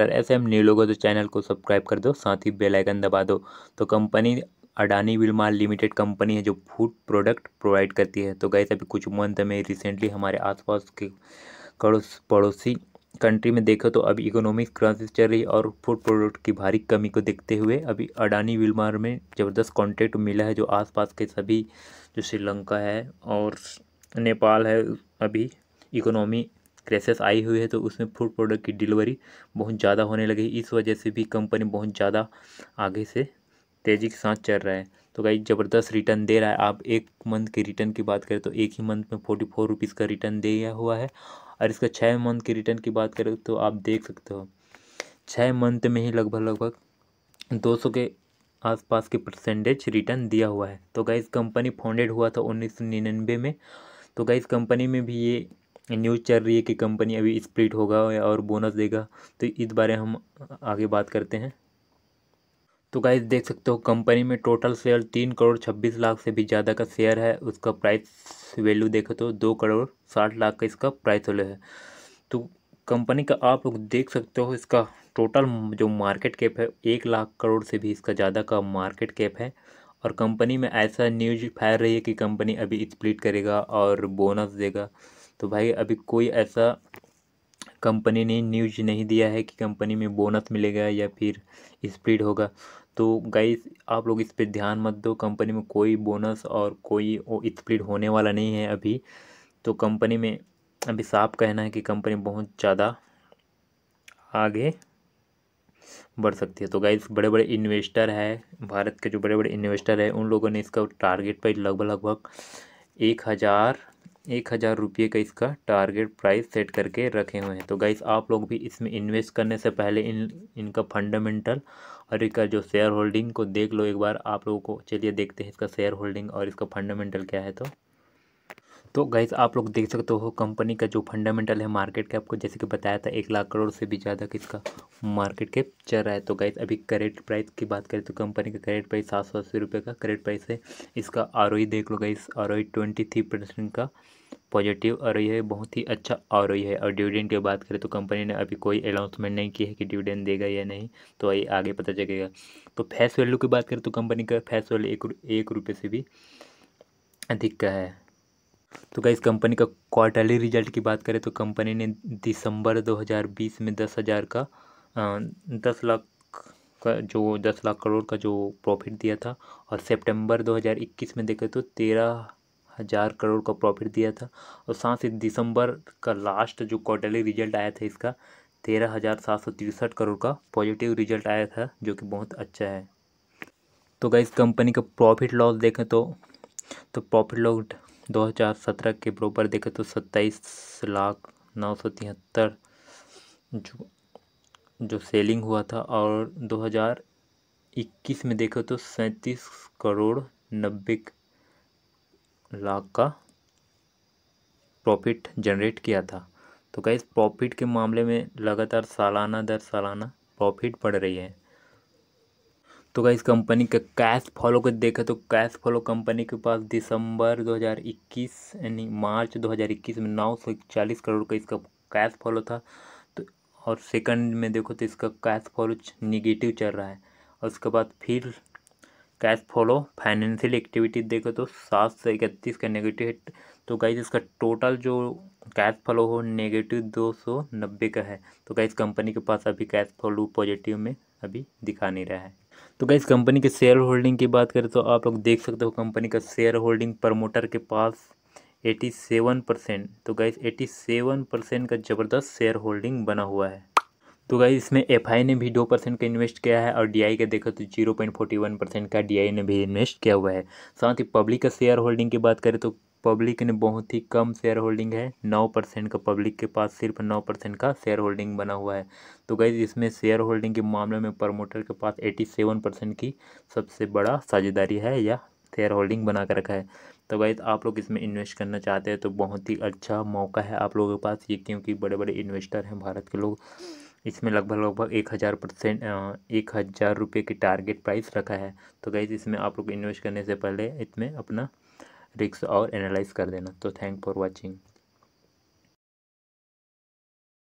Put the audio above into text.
पर ऐसे हम न्यू लोगों तो चैनल को सब्सक्राइब कर दो साथ ही बेल आइकन दबा दो तो company Adani Wilmar limited company है जो फूड प्रोडक्ट प्रोवाइड करती है तो गए अभी कुछ मंथ में रिसेंटली हमारे आसपास के पड़ोस पड़ोसी कंट्री में देखो तो अभी इकोनॉमिक क्राइसिस चल रही है और फूड प्रोडक्ट की भारी कमी को देखते हुए अभी अडानी विलमार में ज़बरदस्त कॉन्ट्रैक्ट मिला है जो आसपास के सभी जो श्रीलंका है और नेपाल है अभी इकोनॉमी क्रेसेस आई हुई है तो उसमें फूड प्रोडक्ट की डिलीवरी बहुत ज़्यादा होने लगी इस वजह से भी कंपनी बहुत ज़्यादा आगे से तेज़ी के साथ चल रहा है तो कहीं ज़बरदस्त रिटर्न दे रहा है आप एक मंथ के रिटर्न की बात करें तो एक ही मंथ में फोर्टी फोर रुपीज़ का रिटर्न दिया हुआ है और इसका छः मंथ के रिटर्न की बात करें तो आप देख सकते हो छः मंथ में ही लगभग लगभग दो सौ के आसपास के परसेंटेज रिटर्न दिया हुआ है तो गाइज़ कंपनी फाउंडेड हुआ था उन्नीस में तो गाइज़ कंपनी में भी ये न्यूज़ चल रही है कि कंपनी अभी स्प्लिट होगा और बोनस देगा तो इस बारे हम आगे बात करते हैं तो गाइज देख सकते हो कंपनी में टोटल शेयर तीन करोड़ छब्बीस लाख से भी ज़्यादा का शेयर है उसका प्राइस वैल्यू देखो तो दो करोड़ साठ लाख का इसका प्राइस वैल्यू है तो कंपनी का आप देख सकते हो इसका टोटल जो मार्केट कैप है एक लाख करोड़ से भी इसका ज़्यादा का मार्केट कैप है और कंपनी में ऐसा न्यूज फैल रही है कि कंपनी अभी स्प्लिट करेगा और बोनस देगा तो भाई अभी कोई ऐसा कंपनी ने न्यूज नहीं दिया है कि कंपनी में बोनस मिलेगा या फिर स्प्लिट होगा तो गाइस आप लोग इस पर ध्यान मत दो कंपनी में कोई बोनस और कोई स्प्रिड होने वाला नहीं है अभी तो कंपनी में अभी साफ कहना है कि कंपनी बहुत ज़्यादा आगे बढ़ सकती है तो गाइस बड़े बड़े इन्वेस्टर है भारत के जो बड़े बड़े इन्वेस्टर हैं उन लोगों ने इसका टारगेट पर लगभग लगभग एक हज़ार एक हज़ार रुपये का इसका टारगेट प्राइस सेट करके रखे हुए हैं तो गाइस आप लोग भी इसमें इन्वेस्ट करने से पहले इन इनका फंडामेंटल और इसका जो शेयर होल्डिंग को देख लो एक बार आप लोगों को चलिए देखते हैं इसका शेयर होल्डिंग और इसका फंडामेंटल क्या है तो तो गाइज आप लोग देख सकते हो कंपनी का जो फंडामेंटल है मार्केट कैप को जैसे कि बताया था एक लाख करोड़ से भी ज़्यादा किसका मार्केट कैप चल रहा है तो गाइज अभी करेट प्राइस की बात करें तो कंपनी का करेट प्राइस सात सौ अस्सी रुपये का करेट प्राइस है इसका आर e देख लो guys R OE twenty three percent का पॉजिटिव आर e है बहुत ही अच्छा आर e है और डिविडेंड की बात करें तो कंपनी ने अभी कोई अनाउंसमेंट नहीं किया है कि डिविडेंड देगा या नहीं तो ये आगे पता चलेगा तो फैस वैल्यू की बात करें तो कंपनी का फैस वैल्यू एक, एक रुपये से भी अधिक का है तो गाइस कंपनी का क्वार्टरली रिजल्ट की बात करें तो कंपनी ने दिसंबर 2020 में दस हज़ार का दस लाख का जो दस लाख करोड़ का जो प्रॉफिट दिया था और सितंबर 2021 में देखें तो तेरह हज़ार करोड़ का प्रॉफिट दिया था और साथ ही दिसंबर का लास्ट जो क्वार्टरली रिजल्ट आया था इसका तेरह हज़ार सात सौ तिरसठ करोड़ का पॉजिटिव रिजल्ट आया था जो कि बहुत अच्छा है तो गाइस कंपनी का प्रॉफिट लॉस देखें तो तो प्रॉफिट लॉस 2017 के बरोबर देखें तो सत्ताईस लाख नौ सौ तिहत्तर जो जो सेलिंग हुआ था और 2021 में देखो तो सैंतीस करोड़ नब्बे लाख का प्रॉफिट जनरेट किया था तो गैस प्रॉफिट के मामले में लगातार सालाना दर सालाना प्रॉफिट बढ़ रही है तो गाइस कंपनी का कैश फॉलो को देखें तो कैश फॉलो कंपनी के पास दिसंबर 2021 यानी मार्च 2021 में नौ सौ चालीस करोड़ का इसका कैश फॉलो था तो और सेकंड में देखो तो इसका कैश फॉलो निगेटिव चल रहा है और उसके बाद फिर कैश फॉलो फाइनेंशियल एक्टिविटी देखो तो सात सौ इकतीस का नेगेटिव है तो गाइज इसका टोटल जो कैश फॉलो हो नेगेटिव दो सौ नब्बे का है तो गाइज कंपनी के पास अभी कैश फॉलो पॉजिटिव में अभी दिखा नहीं रहा है तो क्या कंपनी के शेयर होल्डिंग की बात करें तो आप लोग देख सकते हो कंपनी का शेयर होल्डिंग प्रमोटर के पास 87 परसेंट तो गाइस 87 परसेंट का ज़बरदस्त शेयर होल्डिंग बना हुआ है तो गाइज़ इसमें एफ ने भी दो परसेंट का इन्वेस्ट किया है और डी का देखो तो zero point forty one percent का डी ने भी इन्वेस्ट किया हुआ है साथ ही पब्लिक का शेयर होल्डिंग की बात करें तो पब्लिक ने बहुत ही कम शेयर होल्डिंग है नौ परसेंट का पब्लिक के पास सिर्फ नौ परसेंट का शेयर होल्डिंग बना हुआ है तो गई इसमें शेयर होल्डिंग के मामले में प्रमोटर के पास एटी सेवन परसेंट की सबसे बड़ा साझेदारी है या शेयर होल्डिंग बना कर रखा है तो गई आप लोग इसमें इन्वेस्ट करना चाहते हैं तो बहुत ही अच्छा मौका है आप लोगों के पास ये क्योंकि बड़े बड़े इन्वेस्टर हैं भारत के लोग इसमें लगभग लगभग एक हज़ार परसेंट एक हज़ार रुपये की टारगेट प्राइस रखा है तो गई इसमें आप लोग इन्वेस्ट करने से पहले इसमें अपना रिक्स और एनालाइज कर देना तो थैंक फॉर वॉचिंग